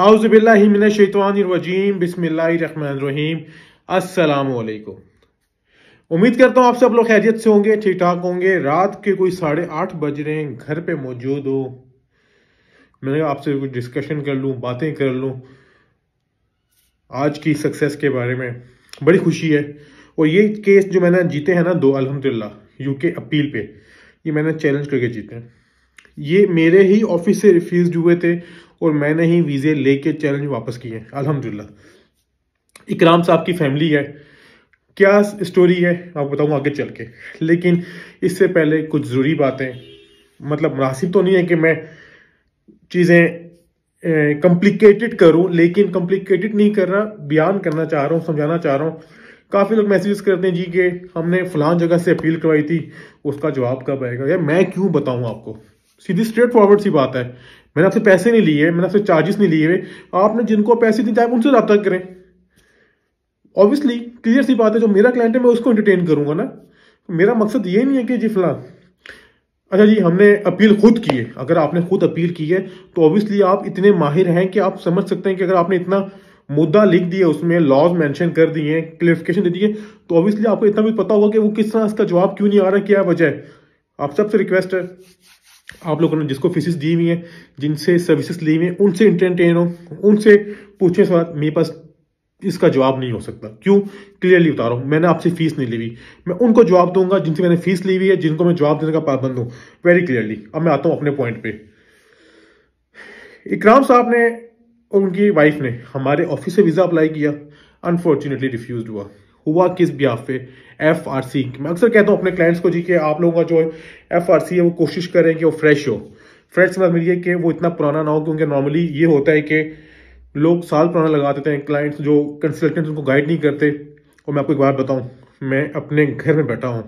आउज़बिल्लिमिनशैतवानरजीम बिसमीम असल उम्मीद करता हूँ आप सब लोग खैरियत से होंगे ठीक ठाक होंगे रात के कोई साढ़े आठ बज रहे हैं घर पे मौजूद हो मैंने आपसे कुछ डिस्कशन कर लूँ बातें कर लूँ आज की सक्सेस के बारे में बड़ी खुशी है और ये केस जो मैंने जीते हैं ना दो अलहमदिल्ला के अपील पे ये मैंने चैलेंज करके जीते हैं ये मेरे ही ऑफिस से रिफ्यूज हुए थे और मैंने ही वीज़े लेके चैलेंज वापस किए अलहमदुल्ला इकराम साहब की फैमिली है क्या स्टोरी है आपको बताऊँ आगे चल के लेकिन इससे पहले कुछ ज़रूरी बातें मतलब मुनासिब तो नहीं है कि मैं चीज़ें कम्प्लिकेटेड करूं लेकिन कम्प्लिकेटेड नहीं कर रहा बयान करना चाह रहा हूं समझाना चाह रहा हूं काफ़ी लोग मैसेजेस करते हैं जी के हमने फलान जगह से अपील करवाई थी उसका जवाब कब आएगा यार मैं क्यों बताऊं आपको सीधी स्ट्रेट फॉरवर्ड सी बात है मैंने आपसे पैसे नहीं लिए मैंने आपसे चार्जेस नहीं लिए हुए आपने जिनको पैसे दिए चाहे उनसे रब्ता करें ऑब्वियसली क्लियर सी बात है जो मेरा क्लाइंट है मैं उसको एंटरटेन करूंगा ना मेरा मकसद ये नहीं है कि जी फिलहाल अच्छा जी हमने अपील खुद की है अगर आपने खुद अपील की है तो ऑब्वियसली आप इतने माहिर हैं कि आप समझ सकते हैं कि अगर आपने इतना मुद्दा लिख दिया उसमें लॉज मेंशन कर दिए हैं क्लियरिफिकेशन दे दिए तो ऑब्वियसली आपको इतना भी पता होगा कि वो किस तरह इसका जवाब क्यों नहीं आ रहा क्या वजह है आप सबसे रिक्वेस्ट है आप लोगों ने जिसको फीसिस दी हुई हैं जिनसे सर्विसेज ली हुई हैं उनसे इंटरटेन हो उनसे पूछे साथ मेरे पास इसका जवाब नहीं हो सकता क्यों क्लियरली बता रहा हूँ मैंने आपसे फीस नहीं ली हुई मैं उनको जवाब दूंगा जिनसे मैंने फीस ली हुई है जिनको मैं जवाब देने का पाबंद हूँ वेरी क्लियरली अब मैं आता हूँ अपने पॉइंट पे इकराम साहब ने और उनकी वाइफ ने हमारे ऑफिस से वीज़ा अप्लाई किया अनफॉर्चुनेटली रिफ्यूज हुआ हुआ किस ब्याह पे एफ आर सी मैं अक्सर कहता हूँ अपने क्लाइंट्स को जी कि आप लोगों का जो एफ आर सी है वो कोशिश करें कि वो फ्रेश हो फ्रेश से मतलब मिलिए कि वो इतना पुराना ना हो क्योंकि नॉर्मली ये होता है कि लोग साल पुराना लगा देते हैं क्लाइंट्स जो कंसल्टेंट्स उनको गाइड नहीं करते और मैं आपको एक बार बताऊँ मैं अपने घर में बैठा हूँ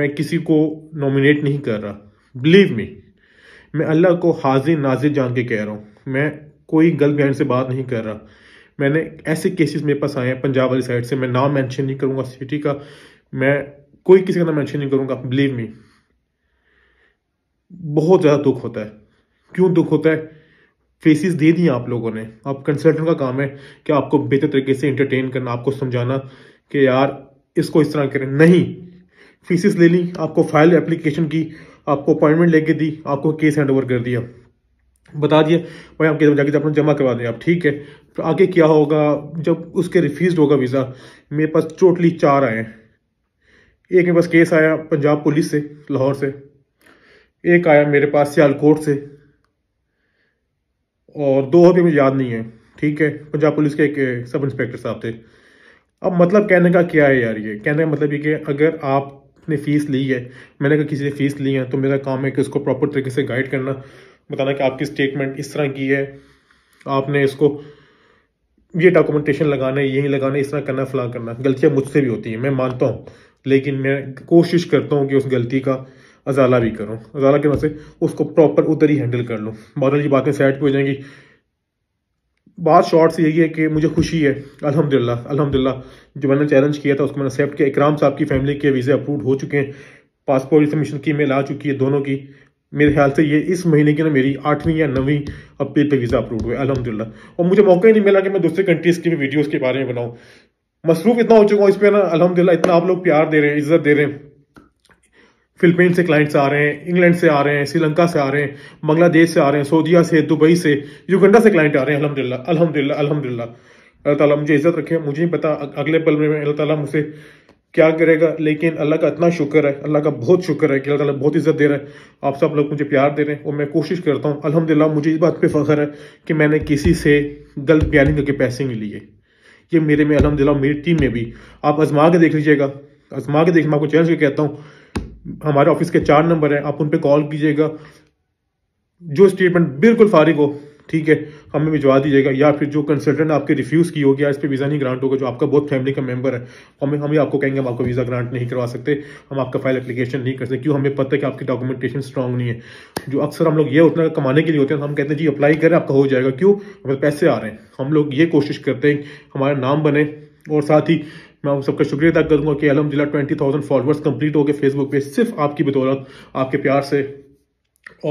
मैं किसी को नॉमिनेट नहीं कर रहा बिलीव मी मैं अल्लाह को हाजिर नाजिर जान के कह रहा हूँ मैं कोई गलत बयान से बात नहीं कर रहा मैंने ऐसे केसेस मेरे पास आए हैं पंजाब वाली साइड से मैं नाम मेंशन नहीं करूंगा सिटी का मैं कोई किसी का नाम मेंशन नहीं करूंगा बिलीव मी बहुत ज़्यादा दुख होता है क्यों दुख होता है फेसिस दे दिए आप लोगों ने आप कंसल्टेंट का काम है कि आपको बेहतर तरीके से इंटरटेन करना आपको समझाना कि यार इसको इस तरह करें नहीं फीसिस ले ली आपको फाइल एप्लीकेशन की आपको अपॉइंटमेंट लेके दी आपको केस हैंड ओवर कर दिया बता दिया भाई आप केस जाके अपना जमा करवा दें आप ठीक है तो आगे क्या होगा जब उसके रिफ्यूज़ होगा वीज़ा मेरे पास टोटली चार आए एक मेरे पास केस आया पंजाब पुलिस से लाहौर से एक आया मेरे पास सियालकोट से और दो अभी मुझे याद नहीं है ठीक है पंजाब पुलिस के एक सब इंस्पेक्टर साहब थे अब मतलब कहने का क्या है यार ये कहने का मतलब ये कि अगर आपने फ़ीस ली है मैंने कहा किसी ने फ़ीस ली है तो मेरा काम है कि उसको प्रॉपर तरीके से गाइड करना बताना कि आपकी स्टेटमेंट इस तरह की है आपने इसको ये डॉक्यूमेंटेशन लगाना है यही लगाना है इस तरह करना फला करना गलतियाँ मुझसे भी होती हैं मैं मानता हूँ लेकिन मैं कोशिश करता हूँ कि उस गलती का अजाला भी करूँ अजाला के से उसको प्रॉपर उधर ही हैंडल कर लूँ बादल की बातें सैड पर हो जाएंगी बात शॉर्ट से यही है कि मुझे खुशी है अल्हम्दुलिल्लाह अल्हम्दुलिल्लाह जो मैंने चैलेंज किया था उसको मैंने एक्सेप्ट किया इकराम साहब की फैमिली के वीज़े अप्रूव हो चुके हैं पासपोर्ट सबमिशन की मेल आ चुकी है दोनों की मेरे ख्याल से ये इस महीने की ना मेरी आठवीं या नवीं अपील पे वीज़ा अप्रूव हुआ अलहमदिल्ला और मुझे मौका ही नहीं मिला कि मैं दूसरे कंट्रीज़ की भी वीडियोज़ के बारे में बनाऊँ मसरूफ इतना हो चुका हूँ इस पर ना अलहमदिल्ला इतना आप लोग प्यार दे रहे हैं इज्जत दे रहे हैं फिलिपीन से क्लाइंट्स आ रहे हैं इंग्लैंड से आ रहे हैं श्रीलंका से आ रहे हैं बांग्लादेश से आ रहे हैं सऊदिया से दुबई से युगंडा से क्लाइंट आ रहे हैं अलहमदिल्ला अलहमदिल्ला अलहमदिल्ला अल्लाह ताला मुझे इज्जत रखे मुझे नहीं पता अगले पल में अल्लाह ताला क्या करेगा लेकिन अल्लाह का इतना शुक्र है अल्लाह का बहुत शुक्र है कि अल्लाह ताला बहुत इज्जत दे रहा है आप सब लोग मुझे प्यार दे रहे हैं और मैं कोशिश करता हूँ अल्हम्दुलिल्लाह मुझे इस बात पे फ़ख्र है कि मैंने किसी से गलत बयानी करके पैसे नहीं लिए ये मेरे में अलहमदिल्ला मेरी टीम में भी आप आजमा के देख लीजिएगा आजमा के देख मैं आपको चैलेंज करके कहता हूँ हमारे ऑफिस के चार नंबर हैं आप उन पर कॉल कीजिएगा जो स्टेटमेंट बिल्कुल फारिग हो ठीक है हमें भिजवा दीजिएगा या फिर जो कंसल्टेंट आपके रिफ्यूज़ की होगी इस पर वीज़ा नहीं ग्रांट होगा जो आपका बहुत फैमिली का मेंबर है हमें हम आपको कहेंगे हम आपको वीज़ा ग्रांट नहीं करवा सकते हम आपका फाइल एप्लीकेशन नहीं कर सकते क्यों हमें पता है कि आपकी डॉक्यूमेंटेशन स्ट्रॉग नहीं है जो अक्सर हम लोग ये उतना कमाने के लिए होते हैं तो हम कहते हैं जी अप्लाई करें आपका हो जाएगा क्यों हमें पैसे आ रहे हैं हम लोग ये कोशिश करते हैं हमारा नाम बने और साथ ही मैं आप सबका शुक्रिया अदा करूँगा कि अलहमदिल्ला ट्वेंटी थाउजेंड फॉलोअर्स कंप्लीट हो गए फेसबुक पे सिर्फ आपकी बदौलत आपके प्यार से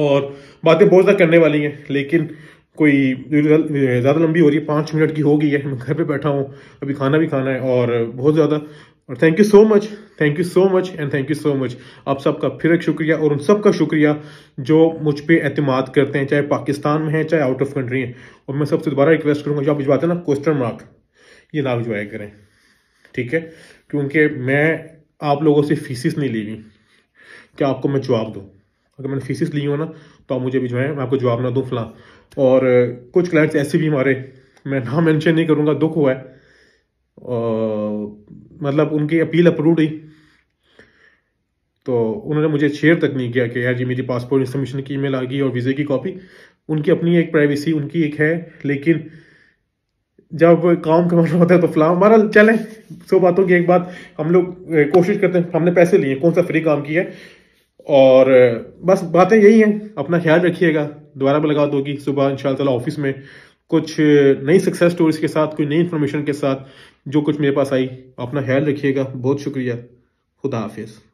और बातें बहुत ज़्यादा करने वाली हैं लेकिन कोई ज़्यादा लंबी हो रही है पाँच मिनट की हो गई है मैं घर पे बैठा हूँ अभी खाना भी खाना है और बहुत ज़्यादा और thank you so much thank you so much and thank you so much आप सबका फिर एक शुक्रिया और उन सब का शुक्रिया जो मुझ पर अतमाद करते हैं चाहे पाकिस्तान में है चाहे आउट ऑफ कंट्री हैं और मैं सबसे दोबारा रिक्वेस्ट करूँगा जो आप भिजवाते हैं ना क्वेश्चन मार्क ये ना भिजवाया करें ठीक है क्योंकि मैं आप लोगों से फीसिस नहीं लेनी कि आपको मैं जवाब दूँ अगर मैंने फीसिस ली हो ना तो आप मुझे भी जो है मैं आपको जवाब ना दूँ फला और कुछ क्लाइंट्स ऐसे भी हमारे मैं नाम मैंशन नहीं करूँगा दुख हुआ है मतलब उनकी अपील अप्रूव हुई तो उन्होंने मुझे शेयर तक नहीं किया कि यार जी मेरी पासपोर्ट इंफॉर्मेशन की ईमेल आ गई और वीज़े की कॉपी उनकी अपनी एक प्राइवेसी उनकी एक है लेकिन जब काम कमाना होता है तो फ्लाम हमारा चलें सो बातों की एक बात हम लोग कोशिश करते हैं हमने पैसे लिए कौन सा फ्री काम किया है और बस बातें यही हैं अपना ख्याल रखिएगा दोबारा मुलाकात होगी सुबह इन ऑफिस में कुछ नई सक्सेस स्टोरीज के साथ कोई नई इन्फॉर्मेशन के साथ जो कुछ मेरे पास आई अपना ख्याल रखिएगा बहुत शुक्रिया खुदा हाफिज़